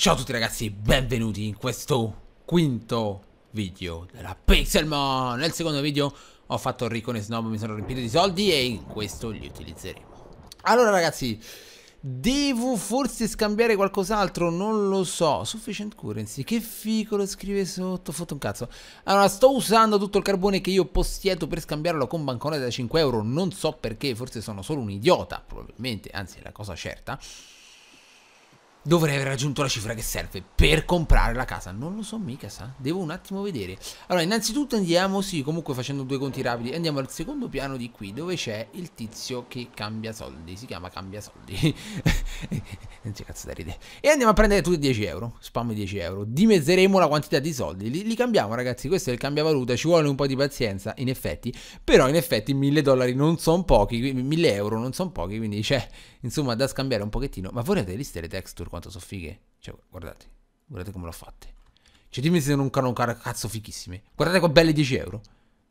Ciao a tutti ragazzi benvenuti in questo quinto video della Pixelmon Nel secondo video ho fatto Rico e Snob, mi sono riempito di soldi e in questo li utilizzeremo Allora ragazzi, devo forse scambiare qualcos'altro, non lo so Sufficient currency, che figo lo scrive sotto, fotto un cazzo Allora sto usando tutto il carbone che io possiedo per scambiarlo con banconote da 5 euro Non so perché, forse sono solo un idiota probabilmente, anzi è la cosa certa dovrei aver raggiunto la cifra che serve per comprare la casa. Non lo so mica, sa? Devo un attimo vedere. Allora, innanzitutto andiamo, sì, comunque facendo due conti rapidi, andiamo al secondo piano di qui, dove c'è il tizio che cambia soldi. Si chiama cambia soldi. non c'è cazzo da ridere. E andiamo a prendere tutti 10 euro. Spam 10 euro. Dimezzeremo la quantità di soldi. Li, li cambiamo, ragazzi. Questo è il cambiavaluta. Ci vuole un po' di pazienza, in effetti. Però, in effetti, 1000 dollari non sono pochi. 1000 euro non sono pochi. Quindi c'è, insomma, da scambiare un pochettino. Ma vorrete liste le texture quanto sono fighe. Cioè, guardate, guardate come l'ho fatte. Cioè, dimmi se non cano cazzo fichissime. Guardate qua belle 10 euro.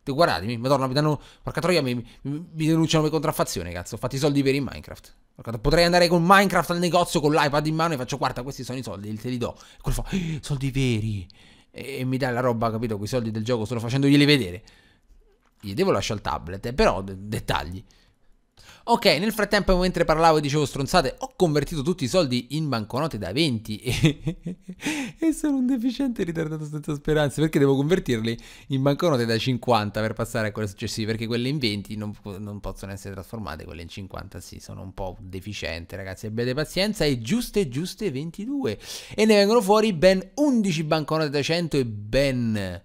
Guardatemi, madonna, mi danno. Porca troia, mi, mi, mi denunciano per contraffazione, cazzo. Ho fatto i soldi per in Minecraft. Potrei andare con Minecraft al negozio con l'iPad in mano e faccio, guarda, questi sono i soldi, te li do. E quello fa, eh, soldi veri. E, e, mi dà la roba, capito? Quei soldi del gioco, solo facendoglieli vedere. Gli devo lasciare il tablet, eh, però dettagli. Ok, nel frattempo mentre parlavo e dicevo stronzate, ho convertito tutti i soldi in banconote da 20 e, e sono un deficiente ritardato senza speranze perché devo convertirli in banconote da 50 per passare a quelle successive perché quelle in 20 non, non possono essere trasformate, quelle in 50 sì, sono un po' deficiente ragazzi, abbiate pazienza e giuste giuste 22 e ne vengono fuori ben 11 banconote da 100 e ben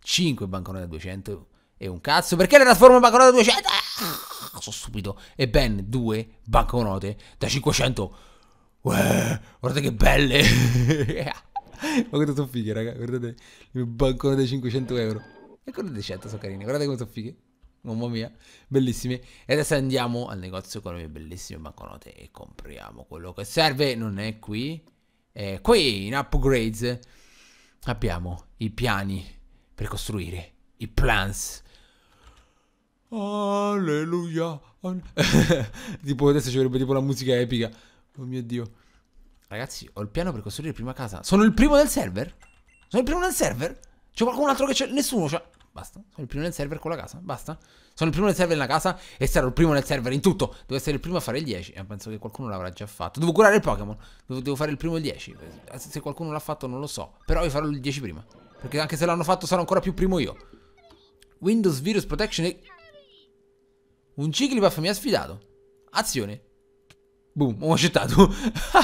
5 banconote da 200 e un cazzo perché le trasformo in banconote da 200? sono stupido, e ben due banconote da 500. Uè, guardate che belle! Ma quanto sono fighe, raga, guardate il banconote da 500 euro. E guardate 100, sono carine, guardate come sono fighe. Mamma mia, bellissime. E adesso andiamo al negozio con le mie bellissime banconote e compriamo quello che serve. Non è qui. È qui, in upgrades, abbiamo i piani per costruire, i plans Alleluia. tipo adesso ci vorrebbe tipo la musica epica. Oh mio dio. Ragazzi, ho il piano per costruire prima casa. Sono il primo del server? Sono il primo del server? C'è qualcun altro che c'è? Nessuno c'è. Cioè, basta. Sono il primo nel server con la casa. Basta. Sono il primo nel server nella casa e sarò il primo nel server in tutto. Devo essere il primo a fare il 10. Eh, penso che qualcuno l'avrà già fatto. Devo curare il Pokémon. Devo, devo, fare il primo il 10. Eh, se qualcuno l'ha fatto non lo so. Però io farò il 10 prima. Perché anche se l'hanno fatto sarò ancora più primo io. Windows Virus Protection e... Un Ciclipuff mi ha sfidato. Azione. Boom, ho accettato.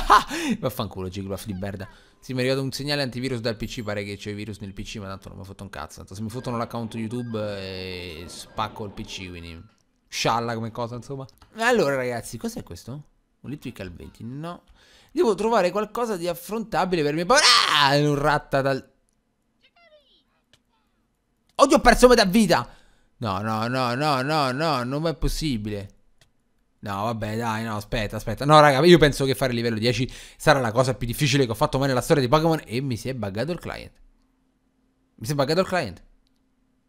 Vaffanculo, Ciclipuff di merda. Sì, mi è arrivato un segnale antivirus dal PC, pare che c'è virus nel PC, ma tanto non mi ha fatto un cazzo. Tanto se mi fottono l'account YouTube eh, spacco il PC, quindi... Scialla come cosa, insomma. Allora, ragazzi, cos'è questo? Un Litwick al 20? No. Devo trovare qualcosa di affrontabile per mia paura. Ah, è un ratta dal... Oddio, ho perso metà vita! No, no, no, no, no, no, non è possibile. No, vabbè, dai, no, aspetta, aspetta. No, raga, io penso che fare livello 10 sarà la cosa più difficile che ho fatto mai nella storia di Pokémon e mi si è buggato il client. Mi si è buggato il client.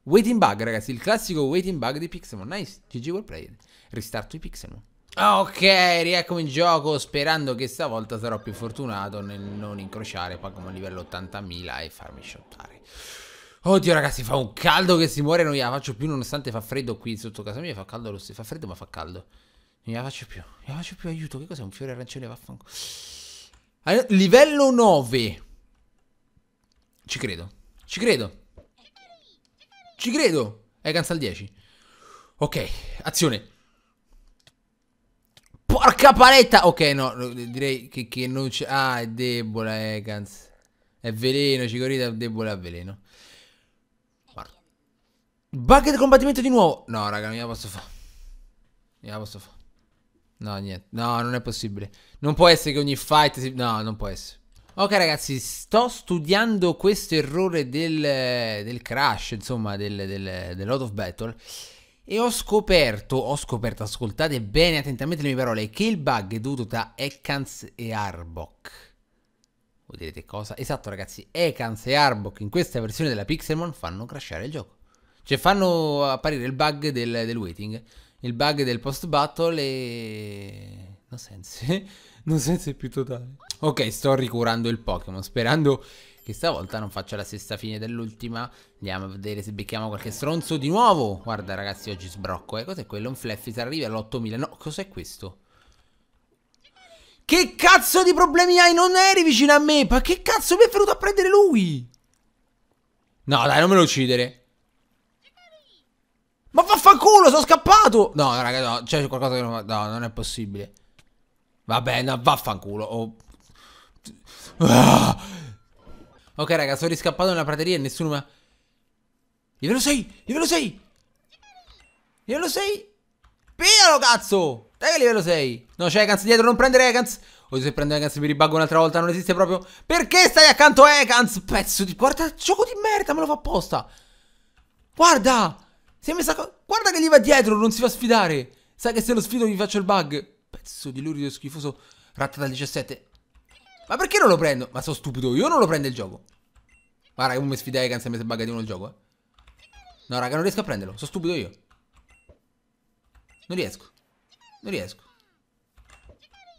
Waiting bug, ragazzi, il classico waiting bug di Pixelmon. Nice, GG World played. Ristarto i Pixelmon. Ah, ok, rieccomi in gioco sperando che stavolta sarò più fortunato nel non incrociare Pokémon livello 80.000 e farmi shottare. Oddio ragazzi fa un caldo che si muore Non gliela faccio più nonostante fa freddo qui sotto casa mia Fa caldo lo stesso, fa freddo ma fa caldo Non gliela faccio più, non gliela faccio più aiuto Che cos'è un fiore arancione vaffanculo Livello 9 Ci credo Ci credo Ci credo Hai canza al 10 Ok, azione Porca paletta Ok no, direi che, che non c'è Ah è debole Egans eh, È veleno, Cicorita è debole a veleno Bug del combattimento di nuovo. No, raga, non la posso fare. Non la posso fare. No, niente. No, non è possibile. Non può essere che ogni fight... Si... No, non può essere. Ok ragazzi, sto studiando questo errore del, del crash, insomma, del, del, dell'out of battle e ho scoperto, ho scoperto, ascoltate bene attentamente le mie parole, che il bug è dovuto da Ekans e Arbok. Voi direte cosa? Esatto ragazzi, Ekans e Arbok in questa versione della Pixelmon fanno crashare il gioco. Cioè fanno apparire il bug del, del waiting, il bug del post battle e... Non senso, non senso più totale. Ok, sto ricurando il Pokémon, sperando che stavolta non faccia la stessa fine dell'ultima. Andiamo a vedere se becchiamo qualche stronzo di nuovo. Guarda ragazzi, oggi sbrocco, eh. Cos'è quello? Un Fleffy arriva all'8000. No, cos'è questo? Che cazzo di problemi hai? Non eri vicino a me! Ma che cazzo mi è venuto a prendere lui? No, dai, non me lo uccidere. Ma vaffanculo, sono scappato! No, raga, no, c'è qualcosa che non... No, non è possibile. Vabbè, no, vaffanculo. Oh. Ah. Ok, raga, sono riscappato nella prateria e nessuno mi ha... Livello 6! Livello 6! Livello 6! Piglialo, cazzo! Dai che livello 6! No, c'è Ekans dietro, non prendere Ekans! Oddio, se prendo Ekans eh, mi ribaggo un'altra volta, non esiste proprio... Perché stai accanto a Ekans, eh, pezzo di... Guarda, gioco di merda, me lo fa apposta! Guarda! Si è messa... Guarda che gli va dietro, non si fa sfidare. Sai che se lo sfido gli faccio il bug. Pezzo di lurido schifoso. Ratta dal 17. Ma perché non lo prendo? Ma sono stupido, io non lo prendo il gioco. Guarda che un mi sfidai che non si è bug di uno il gioco, eh. No, raga, non riesco a prenderlo. Sono stupido io. Non riesco. Non riesco.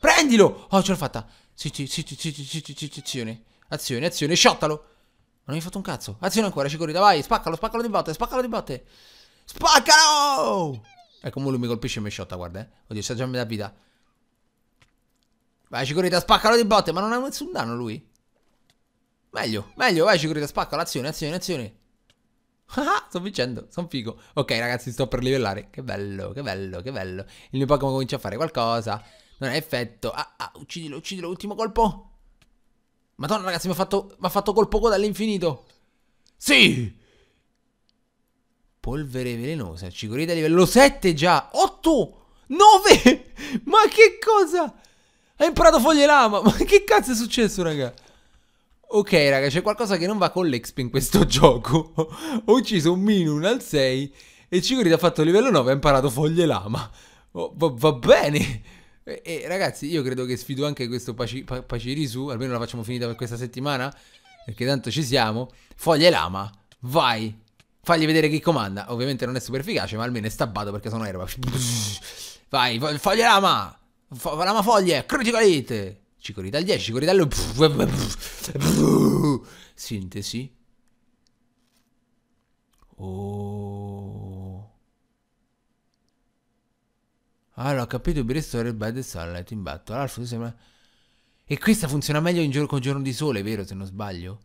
Prendilo! Oh, ce l'ho fatta. Sì, sì, sì, sì, sì, sì, sì, sì, azione. Azione, azione, sciottalo. non mi hai fatto un cazzo. Azione ancora, ci corri, vai, spaccalo, spaccalo di botte, spaccalo di botte. Spaccalo! come lui mi colpisce e mi sciotta, guarda, eh. Oddio, sta già a metà vita. Vai, Cicorita, spaccalo di botte, ma non ha nessun danno lui. Meglio, meglio, vai Cicorita, spaccalo, azione, azione, azione. Ah, sto vincendo, sono figo. Ok, ragazzi, sto per livellare. Che bello, che bello, che bello. Il mio Pokémon comincia a fare qualcosa. Non ha effetto. Ah, ah, uccidilo, uccidilo, ultimo colpo. Madonna, ragazzi, mi ha fatto, fatto colpo coda all'infinito. Sì! Polvere velenosa, Cicorita livello 7 già, 8, 9, ma che cosa? Ha imparato foglie lama, ma che cazzo è successo raga? Ok raga, c'è qualcosa che non va con l'exp in questo gioco. Ho ucciso un Minun al 6 e Cicorita ha fatto livello 9 ha imparato foglie lama. Oh, va, va, bene. E, e, ragazzi, io credo che sfido anche questo Paci, pa, almeno la facciamo finita per questa settimana, perché tanto ci siamo. Foglie lama, vai! Fagli vedere chi comanda. Ovviamente non è super efficace, ma almeno è stabbato perché sono erba. Vai, foglia lama! Fo- lama foglie! Critical hit! Cicorita al 10, cicorita al... Sintesi. Oh. Allora, ho capito, Bristol by the sunlight in battle. Allora, sembra... E questa funziona meglio in gio- con giorno di sole, vero, se non sbaglio?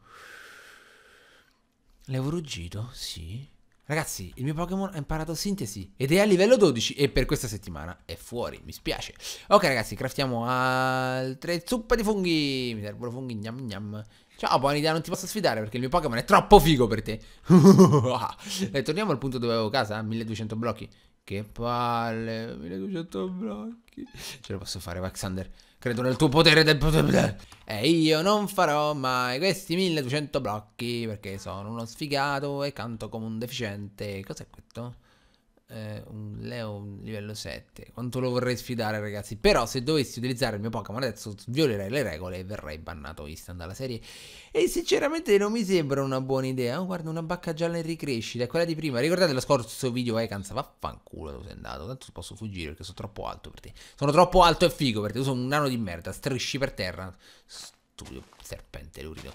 L'avevo ruggito? Sì. Ragazzi, il mio Pokémon ha imparato sintesi ed è a livello 12 e per questa settimana è fuori, mi spiace. Ok ragazzi, craftiamo altre zuppe di funghi. Mi servono funghi, gnam gnam. Ciao buona idea, non ti posso sfidare perché il mio Pokémon è troppo figo per te. e torniamo al punto dove avevo casa, 1200 blocchi. Che palle, 1200 blocchi. Ce lo posso fare, Vaxander. Credo nel tuo potere del potere. E io non farò mai questi 1200 blocchi perché sono uno sfigato e canto come un deficiente. Cos'è questo? eh, un Leo livello 7. Quanto lo vorrei sfidare, ragazzi. Però se dovessi utilizzare il mio Pokémon adesso violerei le regole e verrei bannato instant dalla serie. E sinceramente non mi sembra una buona idea. Oh, guarda, una bacca gialla in ricrescita, è quella di prima. Ricordate lo scorso video vacanza? Eh, Vaffanculo dove sei andato. Tanto posso fuggire perché sono troppo alto per te. Sono troppo alto e figo per te. Tu sono un nano di merda. Strisci per terra. Stupido serpente lurido.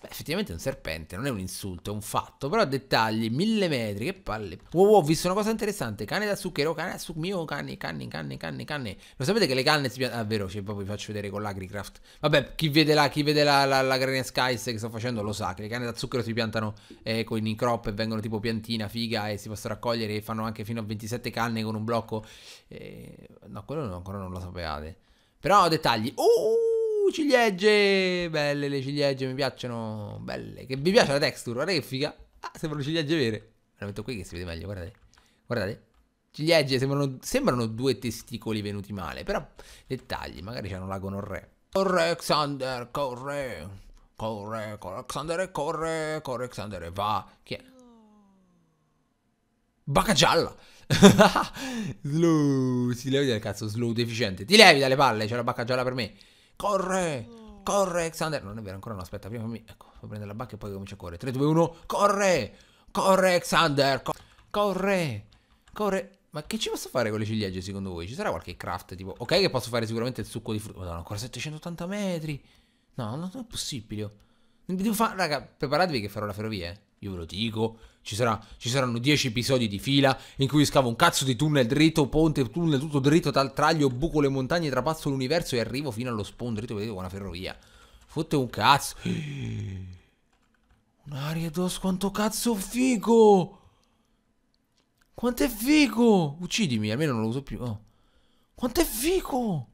Beh, effettivamente è un serpente, non è un insulto, è un fatto. Però dettagli, mille metri, che palle. Wow, wow, ho visto una cosa interessante. Cane da zucchero, cane da zucchero, mio, canne, canne, canne, canne, canne. Lo sapete che le canne si piantano... Ah, vero, cioè, poi vi faccio vedere con l'Agricraft. Vabbè, chi vede la, chi vede la, la, la Grania Skies che sto facendo lo sa, che le canne da zucchero si piantano eh, con i crop e vengono tipo piantina, figa, e si possono raccogliere e fanno anche fino a 27 canne con un blocco. Eh, no, quello ancora non lo sapevate. Però dettagli. Uh! ciliegie! Belle le ciliegie, mi piacciono. Belle. Che vi piace la texture? Guardate che figa. Ah, sembrano ciliegie vere. Me la metto qui che si vede meglio, guardate. Guardate. Ciliegie sembrano, sembrano due testicoli venuti male, però dettagli, magari c'è un lago gonorrea. Corre Alexander, corre. Corre, corre Alexander, corre, corre Alexander, va. Chi è? Baca gialla. slow, si levi dal cazzo, slow deficiente. Ti levi dalle palle, c'è la bacca gialla per me corre, mm. corre Alexander. Non è vero, ancora no, aspetta, prima mi... Ecco, fa prendere la bacca e poi comincia a correre. 3, 2, 1, corre, corre Alexander, cor corre, corre. Ma che ci posso fare con le ciliegie secondo voi? Ci sarà qualche craft tipo... Ok che posso fare sicuramente il succo di frutta. Madonna, ancora 780 metri. No, non è possibile. Oh. Devo fare... Raga, preparatevi che farò la ferrovia, eh. Io ve lo dico, ci, sarà, ci saranno 10 episodi di fila in cui scavo un cazzo di tunnel dritto, ponte, tunnel tutto dritto, tal traglio, buco le montagne, trapasso l'universo e arrivo fino allo spawn dritto, vedete, con una ferrovia. Fotte un cazzo. Un Ariados, quanto cazzo figo! Quanto è figo! Uccidimi, almeno non lo uso più. Oh. Quanto è figo!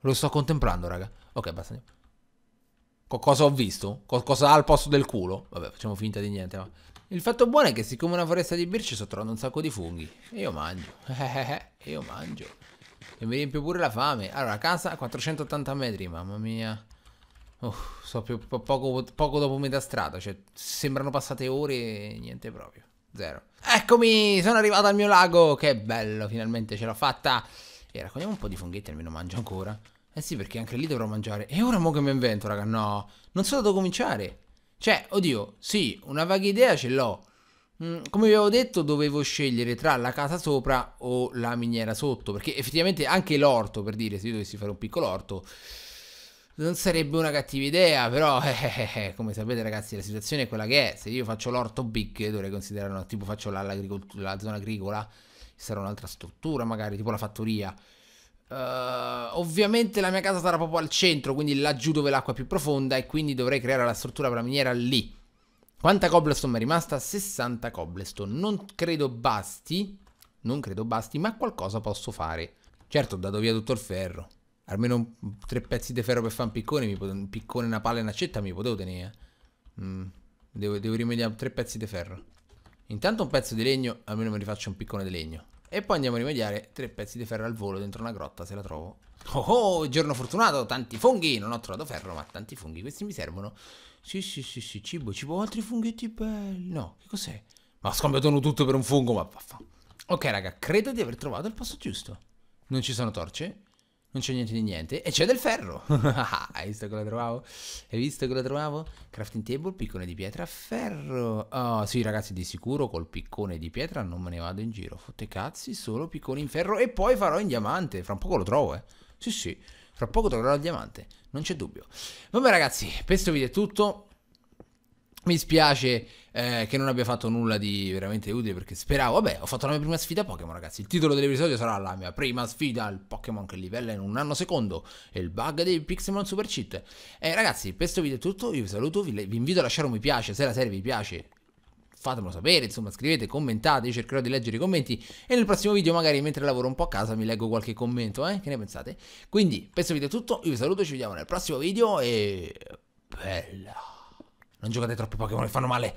Lo sto contemplando, raga. Ok, basta. Co- cosa ho visto? Co- cosa ha al posto del culo? Vabbè, facciamo finta di niente. Ma... Il fatto buono è che siccome una foresta di birce sto trovando un sacco di funghi. E io mangio. e io mangio. E mi riempio pure la fame. Allora, casa a 480 metri, mamma mia. Uh, so più, po- poco, poco dopo metà strada, cioè sembrano passate ore e niente proprio. Zero. Eccomi, sono arrivato al mio lago. Che bello, finalmente ce l'ho fatta. E raccogliamo un po' di funghetti, almeno mangio ancora. Eh sì, perché anche lì dovrò mangiare. E ora mo che mi invento, raga, no. Non so da dove cominciare. Cioè, oddio, sì, una vaga idea ce l'ho. Mm, come vi avevo detto, dovevo scegliere tra la casa sopra o la miniera sotto. Perché effettivamente anche l'orto, per dire, se io dovessi fare un piccolo orto... Non sarebbe una cattiva idea, però eh, eh, eh, come sapete ragazzi la situazione è quella che è, se io faccio l'orto big dovrei considerare, no, tipo faccio la, la zona agricola, sarà un'altra struttura magari, tipo la fattoria, Uh, ovviamente la mia casa sarà proprio al centro, quindi laggiù dove l'acqua è più profonda e quindi dovrei creare la struttura per la miniera lì. Quanta cobblestone è rimasta? 60 cobblestone. Non credo basti, non credo basti, ma qualcosa posso fare. Certo, ho dato via tutto il ferro. Almeno tre pezzi di ferro per fare un piccone, un piccone, una palla e un'accetta mi potevo tenere. Eh. Mm. Devo, devo rimediare tre pezzi di ferro. Intanto un pezzo di legno, almeno mi rifaccio un piccone di legno. E poi andiamo a rimediare tre pezzi di ferro al volo dentro una grotta se la trovo. Oh oh, giorno fortunato, tanti funghi! Non ho trovato ferro, ma tanti funghi, questi mi servono. Sì, sì, sì, sì, cibo, cibo, altri funghetti belli. No, che cos'è? Ma ho tutto per un fungo, ma vaffa. Ok, raga, credo di aver trovato il posto giusto. Non ci sono torce? Non c'è niente di niente. E c'è del ferro. Hai visto che la trovavo? Hai visto che la trovavo? Crafting table, piccone di pietra, ferro. Oh, sì, ragazzi, di sicuro col piccone di pietra non me ne vado in giro. Fotte cazzi, solo piccone in ferro. E poi farò in diamante. Fra un poco lo trovo, eh. Sì, sì. Fra poco troverò il diamante. Non c'è dubbio. Vabbè, ragazzi, per questo video è tutto. Mi spiace eh, che non abbia fatto nulla di veramente utile perché speravo. Vabbè, ho fatto la mia prima sfida Pokémon, ragazzi. Il titolo dell'episodio sarà la mia prima sfida al Pokémon che livella in un anno secondo. E il bug dei Pixelmon Super Cheat. E eh, ragazzi, per questo video è tutto. Io vi saluto, vi, vi invito a lasciare un mi piace se la serie vi piace. Fatemelo sapere, insomma, scrivete, commentate, io cercherò di leggere i commenti e nel prossimo video magari mentre lavoro un po' a casa mi leggo qualche commento, eh? Che ne pensate? Quindi, per questo video è tutto, io vi saluto, ci vediamo nel prossimo video e... Bella! Non giocate troppo Pokémon, fanno male.